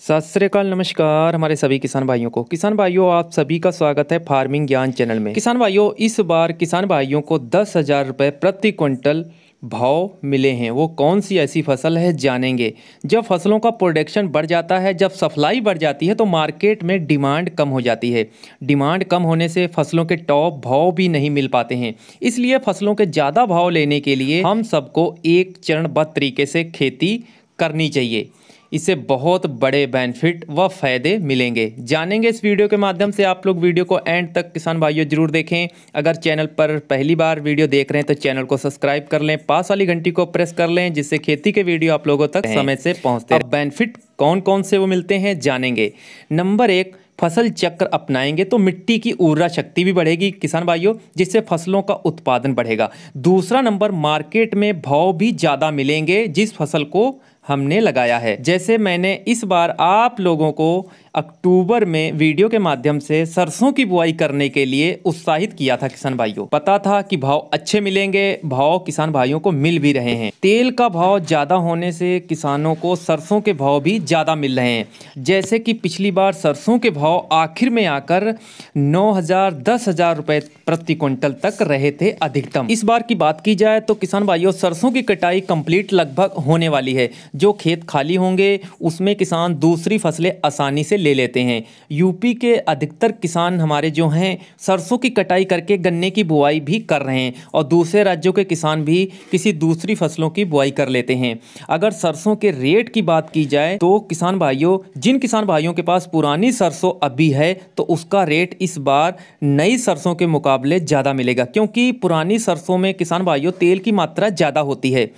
सत श्रीकाल नमस्कार हमारे सभी किसान भाइयों को किसान भाइयों आप सभी का स्वागत है फार्मिंग ज्ञान चैनल में किसान भाइयों इस बार किसान भाइयों को दस हज़ार रुपये प्रति क्विंटल भाव मिले हैं वो कौन सी ऐसी फसल है जानेंगे जब फसलों का प्रोडक्शन बढ़ जाता है जब सप्लाई बढ़ जाती है तो मार्केट में डिमांड कम हो जाती है डिमांड कम होने से फसलों के टॉप भाव भी नहीं मिल पाते हैं इसलिए फसलों के ज़्यादा भाव लेने के लिए हम सबको एक चरणबद्ध तरीके से खेती करनी चाहिए इससे बहुत बड़े बेनिफिट व फायदे मिलेंगे जानेंगे इस वीडियो के माध्यम से आप लोग वीडियो को एंड तक किसान भाइयों जरूर देखें अगर चैनल पर पहली बार वीडियो देख रहे हैं तो चैनल को सब्सक्राइब कर लें पास वाली घंटी को प्रेस कर लें जिससे खेती के वीडियो आप लोगों तक समय से पहुँचते हैं बेनिफिट कौन कौन से वो मिलते हैं जानेंगे नंबर एक फसल चक्र अपनाएंगे तो मिट्टी की ऊर्जा शक्ति भी बढ़ेगी किसान भाइयों जिससे फसलों का उत्पादन बढ़ेगा दूसरा नंबर मार्केट में भाव भी ज़्यादा मिलेंगे जिस फसल को हमने लगाया है जैसे मैंने इस बार आप लोगों को अक्टूबर में वीडियो के माध्यम से सरसों की बुआई करने के लिए उत्साहित किया था किसान भाइयों पता था कि भाव अच्छे मिलेंगे भाव किसान भाइयों को मिल भी रहे हैं तेल का भाव ज्यादा होने से किसानों को सरसों के भाव भी ज्यादा मिल रहे हैं जैसे कि पिछली बार सरसों के भाव आखिर में आकर नौ हजार दस हजार रुपए प्रति क्विंटल तक रहे थे अधिकतम इस बार की बात की जाए तो किसान भाइयों सरसों की कटाई कंप्लीट लगभग होने वाली है जो खेत खाली होंगे उसमें किसान दूसरी फसलें आसानी से ले लेते हैं यूपी के अधिकतर किसान हमारे जो हैं सरसों की कटाई करके गन्ने की बुआई भी कर रहे हैं और दूसरे राज्यों के किसान भी किसी दूसरी फसलों की बुआई कर लेते हैं अगर सरसों के रेट की बात की जाए तो किसान भाइयों जिन किसान भाइयों के पास पुरानी सरसों अभी है तो उसका रेट इस बार नई सरसों के मुकाबले ज़्यादा मिलेगा क्योंकि पुरानी सरसों में किसान भाइयों तेल की मात्रा ज़्यादा होती है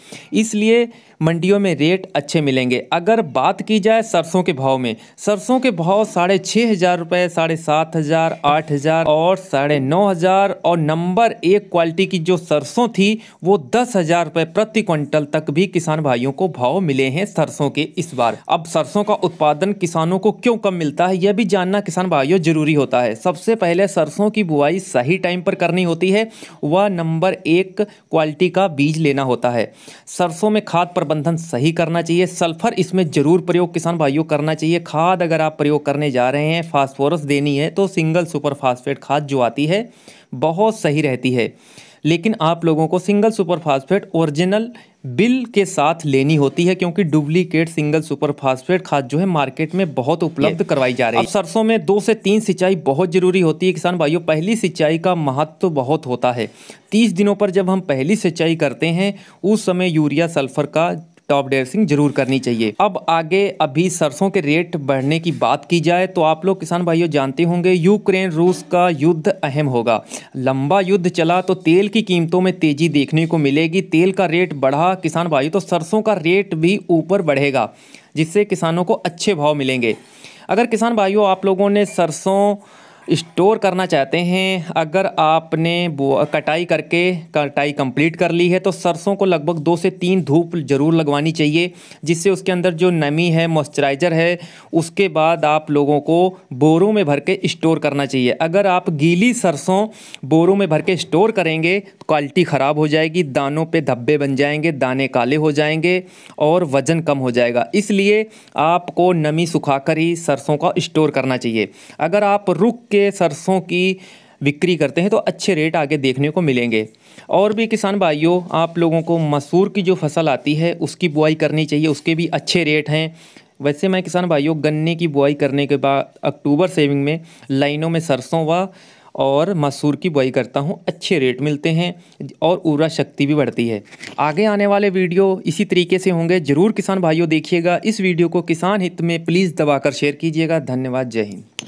इसलिए मंडियों में रेट अच्छे मिलेंगे अगर बात की जाए सरसों के भाव में सरसों के के भाव साढ़े छः हज़ार रुपये साढ़े सात हज़ार आठ हज़ार और साढ़े नौ हज़ार और नंबर एक क्वालिटी की जो सरसों थी वो दस हज़ार रुपये प्रति क्विंटल तक भी किसान भाइयों को भाव मिले हैं सरसों के इस बार अब सरसों का उत्पादन किसानों को क्यों कम मिलता है यह भी जानना किसान भाइयों जरूरी होता है सबसे पहले सरसों की बुआई सही टाइम पर करनी होती है वह नंबर एक क्वालिटी का बीज लेना होता है सरसों में खाद प्रबंधन सही करना चाहिए सल्फर इसमें जरूर प्रयोग किसान भाइयों करना चाहिए खाद अगर आप प्रयोग करने जा रहे हैं फास्फोरस देनी है तो सिंगल सुपर फास्फेट खाद जो आती है बहुत सही रहती है लेकिन आप लोगों को single super phosphate original bill के साथ लेनी होती है क्योंकि डुप्लीकेट सिंगल सुपर फास्फेट खाद जो है मार्केट में बहुत उपलब्ध करवाई जा रही है सरसों में दो से तीन सिंचाई बहुत जरूरी होती है किसान भाइयों पहली सिंचाई का महत्व तो बहुत होता है तीस दिनों पर जब हम पहली सिंचाई करते हैं उस समय यूरिया सल्फर का टॉप ड्रेसिंग जरूर करनी चाहिए अब आगे अभी सरसों के रेट बढ़ने की बात की जाए तो आप लोग किसान भाइयों जानते होंगे यूक्रेन रूस का युद्ध अहम होगा लंबा युद्ध चला तो तेल की कीमतों में तेजी देखने को मिलेगी तेल का रेट बढ़ा किसान भाइयों तो सरसों का रेट भी ऊपर बढ़ेगा जिससे किसानों को अच्छे भाव मिलेंगे अगर किसान भाइयों आप लोगों ने सरसों स्टोर करना चाहते हैं अगर आपने कटाई करके कटाई कंप्लीट कर ली है तो सरसों को लगभग दो से तीन धूप ज़रूर लगवानी चाहिए जिससे उसके अंदर जो नमी है मॉइस्चराइज़र है उसके बाद आप लोगों को बोरों में भर के स्टोर करना चाहिए अगर आप गीली सरसों बोरों में भर के स्टोर करेंगे तो क्वालिटी ख़राब हो जाएगी दानों पर धब्बे बन जाएंगे दाने काले हो जाएंगे और वज़न कम हो जाएगा इसलिए आपको नमी सुखा ही सरसों का स्टोर करना चाहिए अगर आप रुक के अच्छे सरसों की बिक्री करते हैं तो अच्छे रेट आगे देखने को मिलेंगे और भी किसान भाइयों आप लोगों को मसूर की जो फसल आती है उसकी बुआई करनी चाहिए उसके भी अच्छे रेट हैं वैसे मैं किसान भाइयों गन्ने की बुआई करने के बाद अक्टूबर सेविंग में लाइनों में सरसों व और मसूर की बुआई करता हूँ अच्छे रेट मिलते हैं और उर्वरा शक्ति भी बढ़ती है आगे आने वाले वीडियो इसी तरीके से होंगे ज़रूर किसान भाइयों देखिएगा इस वीडियो को किसान हित में प्लीज़ दबाकर शेयर कीजिएगा धन्यवाद जय हिंद